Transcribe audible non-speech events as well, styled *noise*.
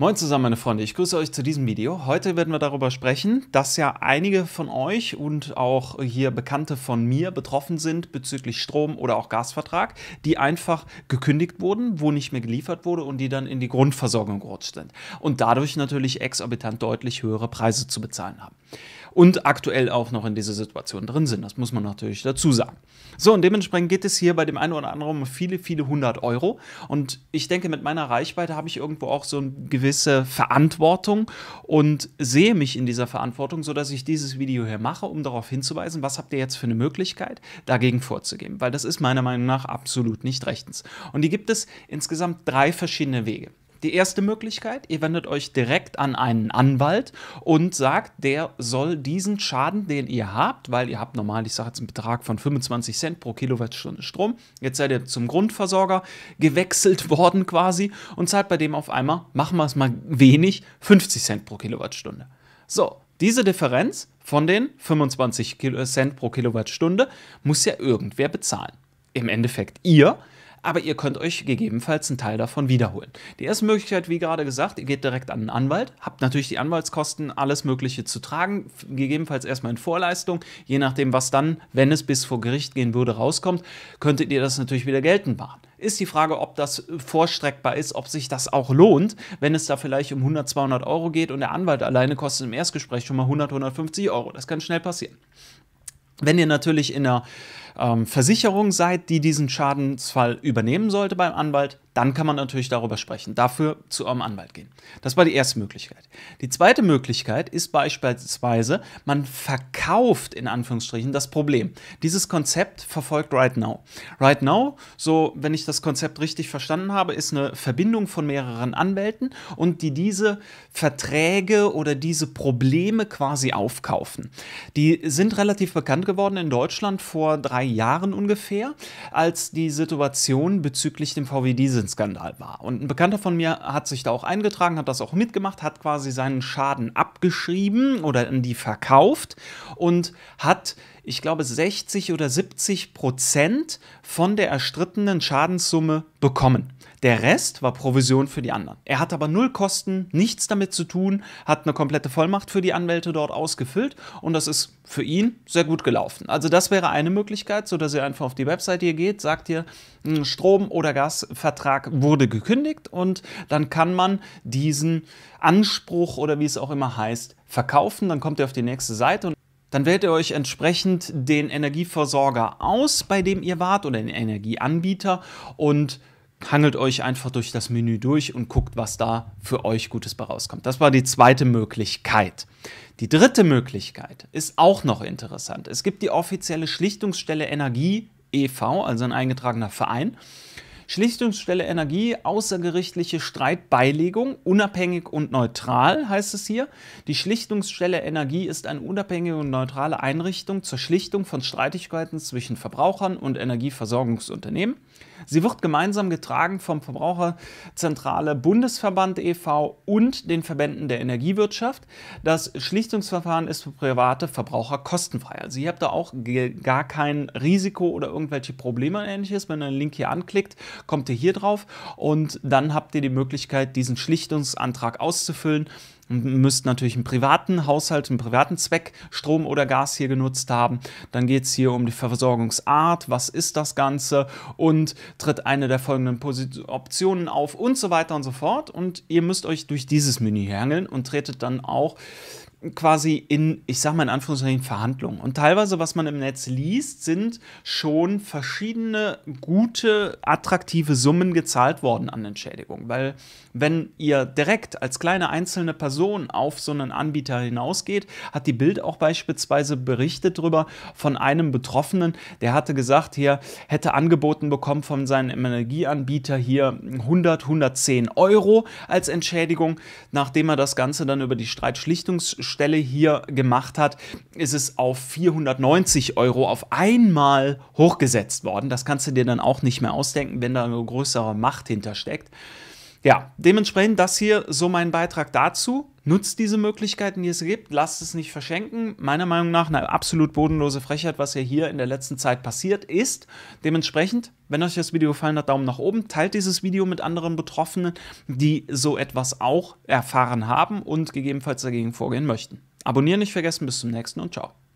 Moin zusammen, meine Freunde. Ich grüße euch zu diesem Video. Heute werden wir darüber sprechen, dass ja einige von euch und auch hier Bekannte von mir betroffen sind bezüglich Strom- oder auch Gasvertrag, die einfach gekündigt wurden, wo nicht mehr geliefert wurde und die dann in die Grundversorgung gerutscht sind und dadurch natürlich exorbitant deutlich höhere Preise zu bezahlen haben und aktuell auch noch in dieser Situation drin sind. Das muss man natürlich dazu sagen. So, und dementsprechend geht es hier bei dem einen oder anderen um viele, viele hundert Euro. Und ich denke, mit meiner Reichweite habe ich irgendwo auch so eine gewisse Verantwortung und sehe mich in dieser Verantwortung, sodass ich dieses Video hier mache, um darauf hinzuweisen, was habt ihr jetzt für eine Möglichkeit, dagegen vorzugehen. Weil das ist meiner Meinung nach absolut nicht rechtens. Und die gibt es insgesamt drei verschiedene Wege. Die erste Möglichkeit, ihr wendet euch direkt an einen Anwalt und sagt, der soll diesen Schaden, den ihr habt, weil ihr habt normal, ich sage jetzt einen Betrag von 25 Cent pro Kilowattstunde Strom, jetzt seid ihr zum Grundversorger gewechselt *laughs* worden quasi und zahlt bei dem auf einmal, machen wir es mal wenig, 50 Cent pro Kilowattstunde. So, diese Differenz von den 25 Cent pro Kilowattstunde muss ja irgendwer bezahlen. Im Endeffekt ihr, aber ihr könnt euch gegebenenfalls einen Teil davon wiederholen. Die erste Möglichkeit, wie gerade gesagt, ihr geht direkt an einen Anwalt, habt natürlich die Anwaltskosten, alles Mögliche zu tragen, gegebenenfalls erstmal in Vorleistung, je nachdem, was dann, wenn es bis vor Gericht gehen würde, rauskommt, könntet ihr das natürlich wieder geltend machen ist die Frage, ob das äh, vorstreckbar ist, ob sich das auch lohnt, wenn es da vielleicht um 100, 200 Euro geht und der Anwalt alleine kostet im Erstgespräch schon mal 100, 150 Euro. Das kann schnell passieren. Wenn ihr natürlich in einer ähm, Versicherung seid, die diesen Schadensfall übernehmen sollte beim Anwalt, dann kann man natürlich darüber sprechen, dafür zu eurem Anwalt gehen. Das war die erste Möglichkeit. Die zweite Möglichkeit ist beispielsweise, man verkauft in Anführungsstrichen das Problem. Dieses Konzept verfolgt Right Now. Right Now, so wenn ich das Konzept richtig verstanden habe, ist eine Verbindung von mehreren Anwälten und die diese Verträge oder diese Probleme quasi aufkaufen. Die sind relativ bekannt geworden in Deutschland vor drei Jahren ungefähr, als die Situation bezüglich dem VW Diesel Doping-Skandal war. Und ein Bekannter von mir hat sich da auch eingetragen, hat das auch mitgemacht, hat quasi seinen Schaden abgeschrieben oder an die verkauft und hat, ich glaube, 60 oder 70 Prozent von der erstrittenen Schadenssumme bekommen. Der Rest war Provision für die anderen. Er hat aber null Kosten, nichts damit zu tun, hat eine komplette Vollmacht für die Anwälte dort ausgefüllt und das ist für ihn sehr gut gelaufen. Also das wäre eine Möglichkeit, so dass ihr einfach auf die Website hier geht, sagt ihr hm, Strom- oder Gasvertrag wurde gekündigt und dann kann man diesen Anspruch oder wie es auch immer heißt, verkaufen, dann kommt ihr auf die nächste Seite und dann wählt ihr euch entsprechend den Energieversorger aus, bei dem ihr wart oder den Energieanbieter und hangelt euch einfach durch das Menü durch und guckt, was da für euch Gutes bei rauskommt. Das war die zweite Möglichkeit. Die dritte Möglichkeit ist auch noch interessant. Es gibt die offizielle Schlichtungsstelle Energie e.V., also ein eingetragener Verein. Schlichtungsstelle Energie, außergerichtliche Streitbeilegung, unabhängig und neutral heißt es hier. Die Schlichtungsstelle Energie ist eine unabhängige und neutrale Einrichtung zur Schlichtung von Streitigkeiten zwischen Verbrauchern und Energieversorgungsunternehmen. Sie wird gemeinsam getragen vom Verbraucherzentrale Bundesverband e.V. und den Verbänden der Energiewirtschaft. Das Schlichtungsverfahren ist für private Verbraucher kostenfrei. Also ihr habt da auch gar kein Risiko oder irgendwelche Probleme ähnliches. Wenn ihr den Link hier anklickt, kommt ihr hier drauf und dann habt ihr die Möglichkeit, diesen Schlichtungsantrag auszufüllen müsst natürlich einen privaten Haushalt, einen privaten Zweck Strom oder Gas hier genutzt haben. Dann geht es hier um die Versorgungsart, was ist das Ganze und tritt eine der folgenden Optionen auf und so weiter und so fort. Und ihr müsst euch durch dieses Menü hangeln und tretet dann auch quasi in, ich sag mal in Anführungszeichen, Verhandlungen. Und teilweise, was man im Netz liest, sind schon verschiedene gute, attraktive Summen gezahlt worden an Entschädigung. Weil wenn ihr direkt als kleine einzelne Person Person auf so einen Anbieter hinausgeht. Hat die Bild auch beispielsweise berichtet darüber von einem Betroffenen, der hatte gesagt, hier hätte angeboten bekommen von seinem Energieanbieter hier 100, 110 Euro als Entschädigung. Nachdem er das Ganze dann über die Streitschlichtungsstelle hier gemacht hat, ist es auf 490 Euro auf einmal hochgesetzt worden. Das kannst du dir dann auch nicht mehr ausdenken, wenn da eine größere Macht hintersteckt ja, dementsprechend das hier so mein Beitrag dazu. Nutzt diese Möglichkeiten, die es gibt, lasst es nicht verschenken. Meiner Meinung nach eine absolut bodenlose Frechheit, was ja hier in der letzten Zeit passiert ist. Dementsprechend, wenn euch das Video gefallen hat, Daumen nach oben. Teilt dieses Video mit anderen Betroffenen, die so etwas auch erfahren haben und gegebenenfalls dagegen vorgehen möchten. Abonnieren nicht vergessen, bis zum nächsten und ciao.